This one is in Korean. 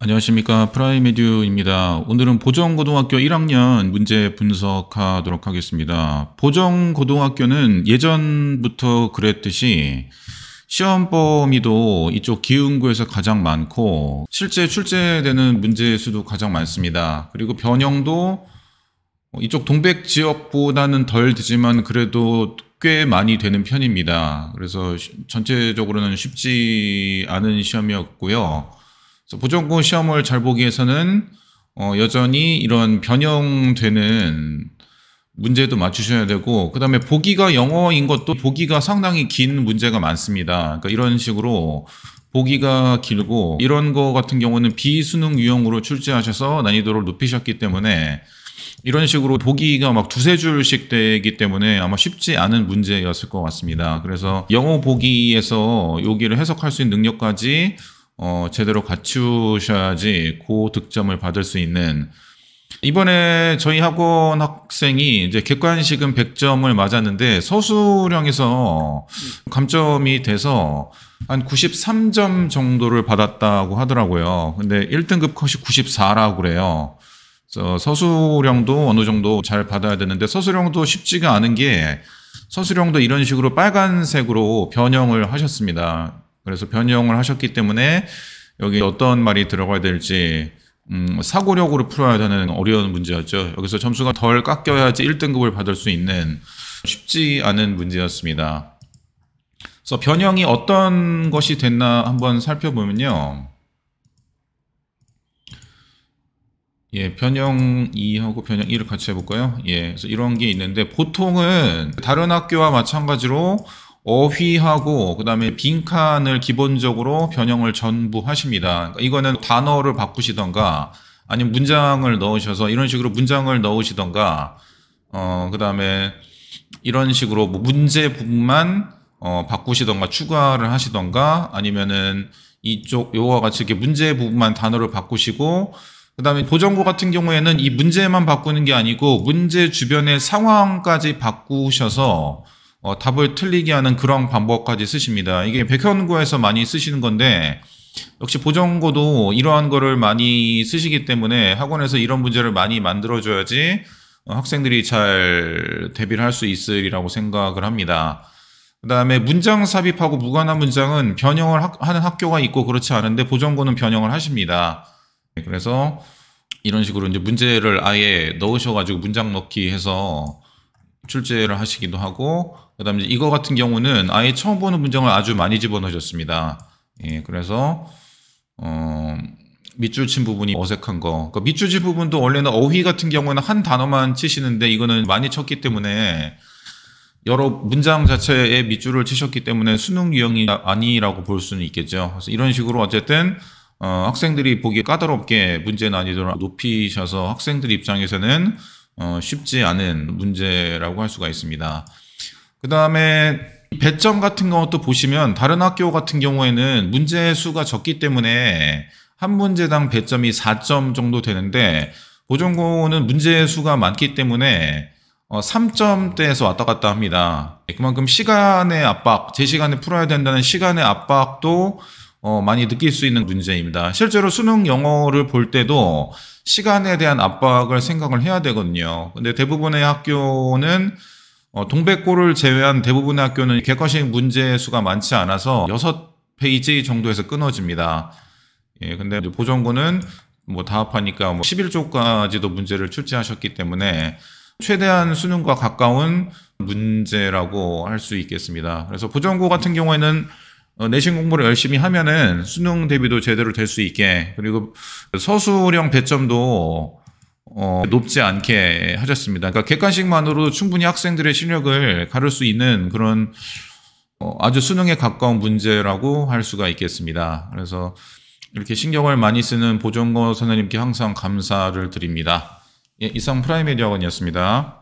안녕하십니까 프라이메듀입니다. 오늘은 보정고등학교 1학년 문제 분석하도록 하겠습니다. 보정고등학교는 예전부터 그랬듯이 시험 범위도 이쪽 기흥구에서 가장 많고 실제 출제되는 문제 수도 가장 많습니다. 그리고 변형도 이쪽 동백 지역보다는 덜 되지만 그래도 꽤 많이 되는 편입니다. 그래서 전체적으로는 쉽지 않은 시험이었고요. 보정권 시험을 잘 보기 위해서는 어, 여전히 이런 변형되는 문제도 맞추셔야 되고 그 다음에 보기가 영어인 것도 보기가 상당히 긴 문제가 많습니다. 그러니까 이런 식으로 보기가 길고 이런 거 같은 경우는 비수능 유형으로 출제하셔서 난이도를 높이셨기 때문에 이런 식으로 보기가 막 두세 줄씩 되기 때문에 아마 쉽지 않은 문제였을 것 같습니다. 그래서 영어 보기에서 여기를 해석할 수 있는 능력까지 어, 제대로 갖추셔야지 고득점을 받을 수 있는 이번에 저희 학원 학생이 이제 객관식은 100점을 맞았는데 서술형에서 감점이 돼서 한 93점 정도를 받았다고 하더라고요. 근데 1등급 컷이 94라고 그래요. 그래서 서술형도 어느 정도 잘 받아야 되는데 서술형도 쉽지가 않은 게 서술형도 이런 식으로 빨간색으로 변형을 하셨습니다. 그래서 변형을 하셨기 때문에 여기 어떤 말이 들어가야 될지 음, 사고력으로 풀어야 되는 어려운 문제였죠. 여기서 점수가 덜 깎여야지 1등급을 받을 수 있는 쉽지 않은 문제였습니다. 그래서 변형이 어떤 것이 됐나 한번 살펴보면요. 예, 변형 2하고 변형 1을 같이 해볼까요? 예, 그래서 이런 게 있는데 보통은 다른 학교와 마찬가지로 어휘하고 그다음에 빈칸을 기본적으로 변형을 전부 하십니다. 그러니까 이거는 단어를 바꾸시던가 아니면 문장을 넣으셔서 이런 식으로 문장을 넣으시던가 어 그다음에 이런 식으로 뭐 문제 부분만 어 바꾸시던가 추가를 하시던가 아니면은 이쪽 요와 같이 이렇게 문제 부분만 단어를 바꾸시고 그다음에 보정고 같은 경우에는 이 문제만 바꾸는 게 아니고 문제 주변의 상황까지 바꾸셔서 어, 답을 틀리게 하는 그런 방법까지 쓰십니다. 이게 백현고에서 많이 쓰시는 건데 역시 보정고도 이러한 거를 많이 쓰시기 때문에 학원에서 이런 문제를 많이 만들어줘야지 어, 학생들이 잘 대비를 할 수 있으리라고 생각을 합니다. 그 다음에 문장 삽입하고 무관한 문장은 변형을 하, 하는 학교가 있고 그렇지 않은데 보정고는 변형을 하십니다. 네, 그래서 이런 식으로 이제 문제를 아예 넣으셔가지고 문장 넣기 해서 출제를 하시기도 하고 그다음에 이거 같은 경우는 아예 처음 보는 문장을 아주 많이 집어넣으셨습니다. 예, 그래서 어, 밑줄 친 부분이 어색한 거. 그러니까 밑줄 친 부분도 원래는 어휘 같은 경우는 한 단어만 치시는데 이거는 많이 쳤기 때문에 여러 문장 자체에 밑줄을 치셨기 때문에 수능 유형이 아니라고 볼 수는 있겠죠. 그래서 이런 식으로 어쨌든 어, 학생들이 보기 까다롭게 문제 난이도를 높이셔서 학생들 입장에서는 어, 쉽지 않은 문제라고 할 수가 있습니다. 그 다음에 배점 같은 것도 보시면 다른 학교 같은 경우에는 문제 수가 적기 때문에 한 문제당 배점이 4점 정도 되는데 보전고는 문제 수가 많기 때문에 3점대에서 어, 왔다 갔다 합니다. 네, 그만큼 시간의 압박, 제 시간에 풀어야 된다는 시간의 압박도 어, 많이 느낄 수 있는 문제입니다. 실제로 수능 영어를 볼 때도 시간에 대한 압박을 생각을 해야 되거든요. 근데 대부분의 학교는 어, 동백고를 제외한 대부분의 학교는 객관식 문제 수가 많지 않아서 6페이지 정도에서 끊어집니다. 예, 근데 보정고는 뭐 다합하니까 뭐 11조까지도 문제를 출제하셨기 때문에 최대한 수능과 가까운 문제라고 할 수 있겠습니다. 그래서 보정고 같은 경우에는 어, 내신 공부를 열심히 하면은 수능 대비도 제대로 될 수 있게 그리고 서술형 배점도 어, 높지 않게 하셨습니다. 그러니까 객관식만으로도 충분히 학생들의 실력을 가를 수 있는 그런 어, 아주 수능에 가까운 문제라고 할 수가 있겠습니다. 그래서 이렇게 신경을 많이 쓰는 보정거 선생님께 항상 감사를 드립니다. 예, 이상 프라이메디학원이었습니다.